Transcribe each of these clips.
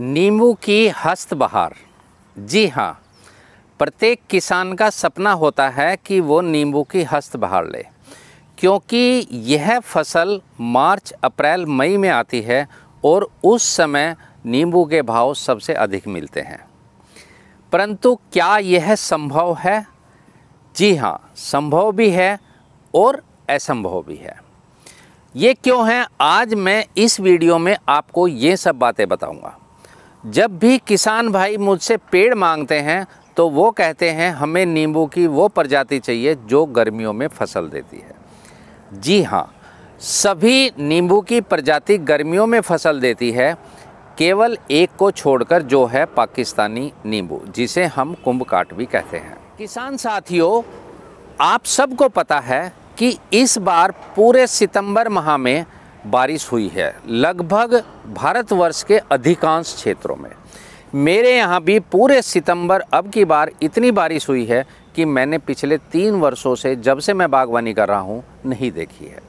नींबू की हस्त बहार जी हाँ प्रत्येक किसान का सपना होता है कि वो नींबू की हस्त बहार ले क्योंकि यह फसल मार्च अप्रैल मई में आती है और उस समय नींबू के भाव सबसे अधिक मिलते हैं परंतु क्या यह संभव है जी हाँ संभव भी है और असंभव भी है ये क्यों हैं आज मैं इस वीडियो में आपको ये सब बातें बताऊंगा जब भी किसान भाई मुझसे पेड़ मांगते हैं तो वो कहते हैं हमें नींबू की वो प्रजाति चाहिए जो गर्मियों में फसल देती है जी हाँ सभी नींबू की प्रजाति गर्मियों में फसल देती है केवल एक को छोड़कर जो है पाकिस्तानी नींबू जिसे हम कुंभ काट भी कहते हैं किसान साथियों आप सबको पता है कि इस बार पूरे सितंबर माह में बारिश हुई है लगभग भारतवर्ष के अधिकांश क्षेत्रों में मेरे यहाँ भी पूरे सितंबर अब की बार इतनी बारिश हुई है कि मैंने पिछले तीन वर्षों से जब से मैं बागवानी कर रहा हूँ नहीं देखी है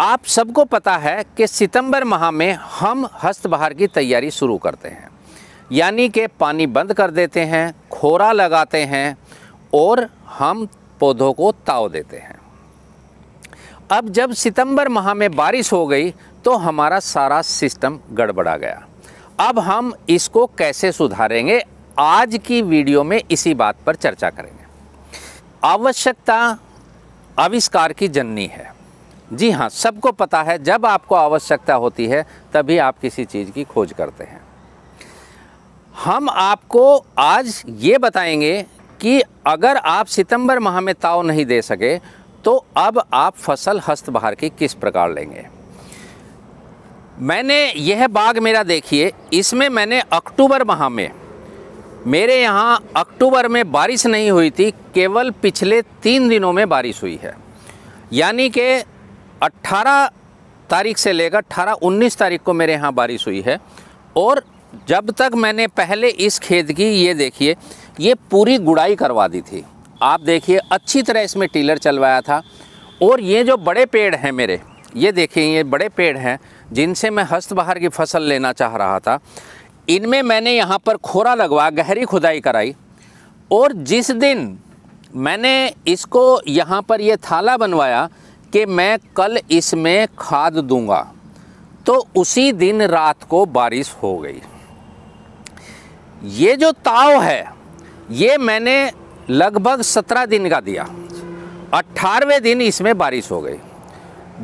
आप सबको पता है कि सितंबर माह में हम हस्तबहार की तैयारी शुरू करते हैं यानी कि पानी बंद कर देते हैं खोरा लगाते हैं और हम पौधों को ताव देते हैं अब जब सितंबर माह में बारिश हो गई तो हमारा सारा सिस्टम गड़बड़ा गया अब हम इसको कैसे सुधारेंगे आज की वीडियो में इसी बात पर चर्चा करेंगे आवश्यकता आविष्कार की जननी है जी हाँ सबको पता है जब आपको आवश्यकता होती है तभी आप किसी चीज़ की खोज करते हैं हम आपको आज ये बताएंगे कि अगर आप सितंबर माह में ताव नहीं दे सके तो अब आप फसल हस्तबहार की किस प्रकार लेंगे मैंने यह बाग मेरा देखिए इसमें मैंने अक्टूबर माह में मेरे यहाँ अक्टूबर में बारिश नहीं हुई थी केवल पिछले तीन दिनों में बारिश हुई है यानी कि 18 तारीख से लेकर 18-19 तारीख को मेरे यहाँ बारिश हुई है और जब तक मैंने पहले इस खेत की ये देखिए ये पूरी गुड़ाई करवा दी थी आप देखिए अच्छी तरह इसमें टीलर चलवाया था और ये जो बड़े पेड़ हैं मेरे ये देखिए ये बड़े पेड़ हैं जिनसे मैं हस्त बाहर की फसल लेना चाह रहा था इनमें मैंने यहाँ पर खोरा लगवा गहरी खुदाई कराई और जिस दिन मैंने इसको यहाँ पर ये थाला बनवाया कि मैं कल इसमें खाद दूंगा तो उसी दिन रात को बारिश हो गई ये जो ताव है ये मैंने लगभग सत्रह दिन का दिया अट्ठारहवें दिन इसमें बारिश हो गई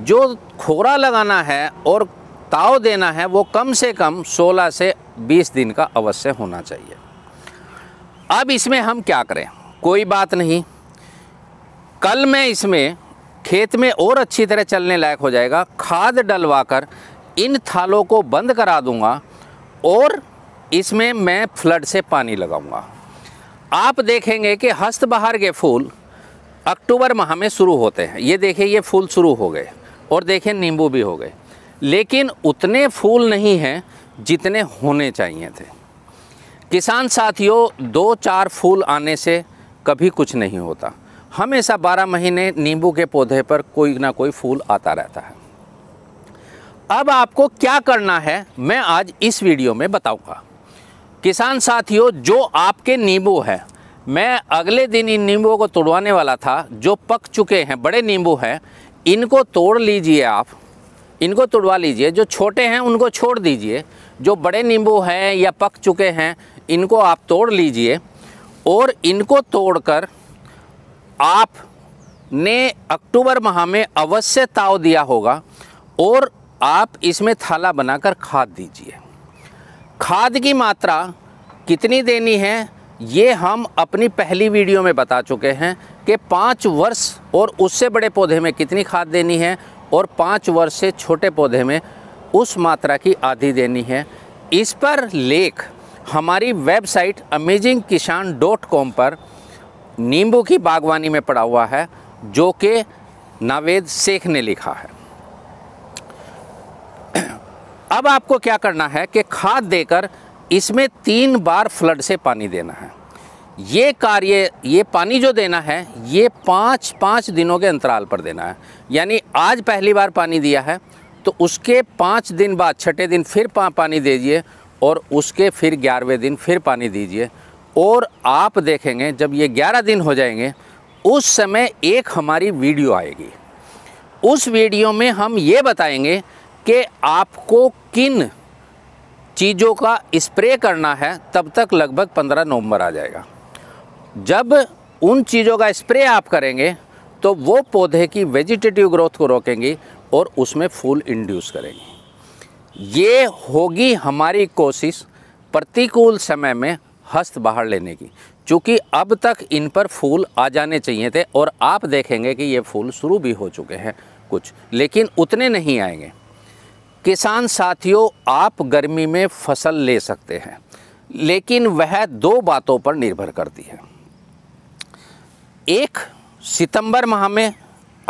जो खोरा लगाना है और ताव देना है वो कम से कम 16 से 20 दिन का अवश्य होना चाहिए अब इसमें हम क्या करें कोई बात नहीं कल मैं इसमें खेत में और अच्छी तरह चलने लायक हो जाएगा खाद डलवाकर इन थालों को बंद करा दूंगा और इसमें मैं फ्लड से पानी लगाऊंगा आप देखेंगे कि हस्तबहार के फूल अक्टूबर माह में शुरू होते हैं ये देखें ये फूल शुरू हो गए और देखें नींबू भी हो गए लेकिन उतने फूल नहीं हैं जितने होने चाहिए थे किसान साथियों दो चार फूल आने से कभी कुछ नहीं होता हमेशा बारह महीने नींबू के पौधे पर कोई ना कोई फूल आता रहता है अब आपको क्या करना है मैं आज इस वीडियो में बताऊंगा किसान साथियों जो आपके नींबू है मैं अगले दिन इन नींबू को तोड़वाने वाला था जो पक चुके हैं बड़े नींबू हैं इनको तोड़ लीजिए आप इनको तोड़वा लीजिए जो छोटे हैं उनको छोड़ दीजिए जो बड़े नींबू हैं या पक चुके हैं इनको आप तोड़ लीजिए और इनको तोड़कर आप ने अक्टूबर माह में अवश्य ताव दिया होगा और आप इसमें थाला बनाकर खाद दीजिए खाद की मात्रा कितनी देनी है ये हम अपनी पहली वीडियो में बता चुके हैं कि पाँच वर्ष और उससे बड़े पौधे में कितनी खाद देनी है और पाँच वर्ष से छोटे पौधे में उस मात्रा की आधी देनी है इस पर लेख हमारी website amazing Kisan dot com पर नींबू की बागवानी में पड़ा हुआ है जो कि नावेद शेख ने लिखा है अब आपको क्या करना है कि खाद देकर इसमें तीन बार फ्लड से पानी देना है ये कार्य ये पानी जो देना है ये पाँच पाँच दिनों के अंतराल पर देना है यानी आज पहली बार पानी दिया है तो उसके पाँच दिन बाद छठे दिन फिर पा, पानी दीजिए और उसके फिर ग्यारहवें दिन फिर पानी दीजिए और आप देखेंगे जब ये ग्यारह दिन हो जाएंगे उस समय एक हमारी वीडियो आएगी उस वीडियो में हम ये बताएंगे कि आपको किन चीज़ों का स्प्रे करना है तब तक लगभग 15 नवंबर आ जाएगा जब उन चीज़ों का स्प्रे आप करेंगे तो वो पौधे की वेजिटेटिव ग्रोथ को रोकेंगी और उसमें फूल इंड्यूस करेंगी ये होगी हमारी कोशिश प्रतिकूल समय में हस्त बाहर लेने की क्योंकि अब तक इन पर फूल आ जाने चाहिए थे और आप देखेंगे कि ये फूल शुरू भी हो चुके हैं कुछ लेकिन उतने नहीं आएंगे किसान साथियों आप गर्मी में फसल ले सकते हैं लेकिन वह दो बातों पर निर्भर करती है एक सितंबर माह में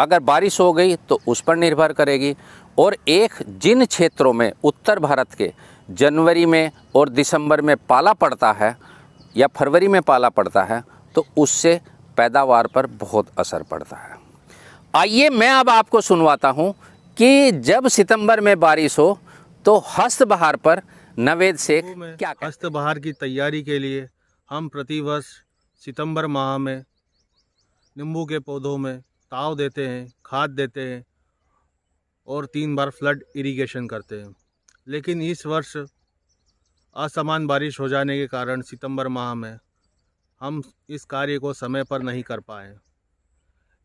अगर बारिश हो गई तो उस पर निर्भर करेगी और एक जिन क्षेत्रों में उत्तर भारत के जनवरी में और दिसंबर में पाला पड़ता है या फरवरी में पाला पड़ता है तो उससे पैदावार पर बहुत असर पड़ता है आइए मैं अब आपको सुनवाता हूँ कि जब सितंबर में बारिश हो तो हस्त बहार पर नवेद से तो क्या हस्त बहार की तैयारी के लिए हम प्रतिवर्ष सितंबर माह में नींबू के पौधों में ताव देते हैं खाद देते हैं और तीन बार फ्लड इरिगेशन करते हैं लेकिन इस वर्ष असमान बारिश हो जाने के कारण सितंबर माह में हम इस कार्य को समय पर नहीं कर पाए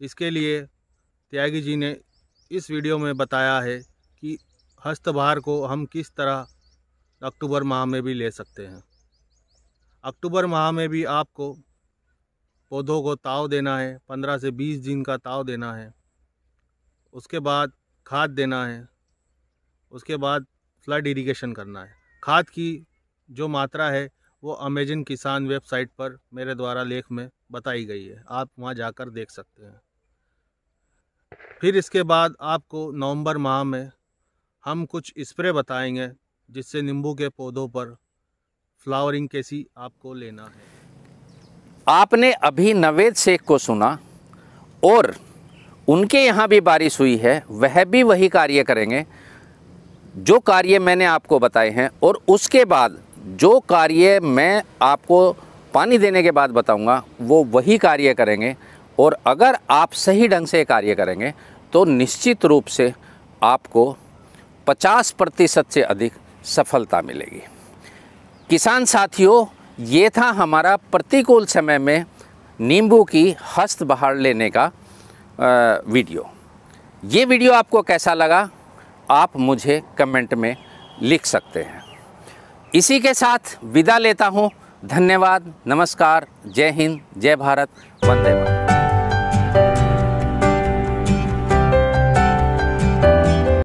इसके लिए त्यागी जी ने इस वीडियो में बताया है कि हस्तभार को हम किस तरह अक्टूबर माह में भी ले सकते हैं अक्टूबर माह में भी आपको पौधों को ताव देना है पंद्रह से बीस दिन का ताव देना है उसके बाद खाद देना है उसके बाद फ्लड इरिगेशन करना है खाद की जो मात्रा है वो अमेजन किसान वेबसाइट पर मेरे द्वारा लेख में बताई गई है आप वहाँ जाकर देख सकते हैं फिर इसके बाद आपको नवंबर माह में हम कुछ स्प्रे बताएंगे जिससे नींबू के पौधों पर फ्लावरिंग कैसी आपको लेना है आपने अभी नवेद शेख को सुना और उनके यहाँ भी बारिश हुई है वह भी वही कार्य करेंगे जो कार्य मैंने आपको बताए हैं और उसके बाद जो कार्य मैं आपको पानी देने के बाद बताऊंगा वो वही कार्य करेंगे और अगर आप सही ढंग से कार्य करेंगे तो निश्चित रूप से आपको 50 प्रतिशत से अधिक सफलता मिलेगी किसान साथियों ये था हमारा प्रतिकूल समय में नींबू की हस्त बहार लेने का वीडियो ये वीडियो आपको कैसा लगा आप मुझे कमेंट में लिख सकते हैं इसी के साथ विदा लेता हूँ धन्यवाद नमस्कार जय हिंद जय भारत वंदे